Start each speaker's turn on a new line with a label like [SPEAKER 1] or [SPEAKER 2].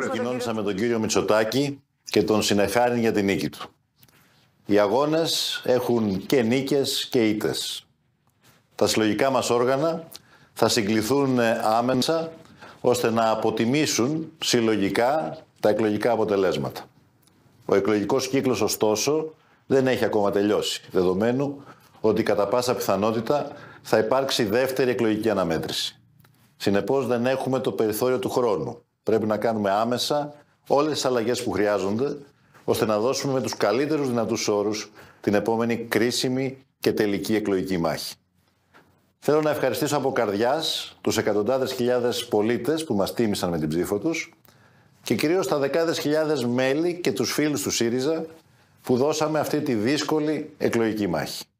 [SPEAKER 1] Προκοινώνησα με τον κύριο Μητσοτάκη και τον συνεχάρη για την νίκη του. Οι αγώνες έχουν και νίκες και ήττες. Τα συλλογικά μας όργανα θα συγκληθούν ε, άμεσα ώστε να αποτιμήσουν συλλογικά τα εκλογικά αποτελέσματα. Ο εκλογικός κύκλος, ωστόσο, δεν έχει ακόμα τελειώσει, δεδομένου ότι κατά πάσα πιθανότητα θα υπάρξει δεύτερη εκλογική αναμέτρηση. Συνεπώς δεν έχουμε το περιθώριο του χρόνου Πρέπει να κάνουμε άμεσα όλες τις αλλαγές που χρειάζονται, ώστε να δώσουμε με τους καλύτερους δυνατούς όρους την επόμενη κρίσιμη και τελική εκλογική μάχη. Θέλω να ευχαριστήσω από καρδιάς τους εκατοντάδες χιλιάδες πολίτες που μας τίμησαν με την ψήφο τους και κυρίως τα δεκάδες χιλιάδες μέλη και τους φίλους του ΣΥΡΙΖΑ που δώσαμε αυτή τη δύσκολη εκλογική μάχη.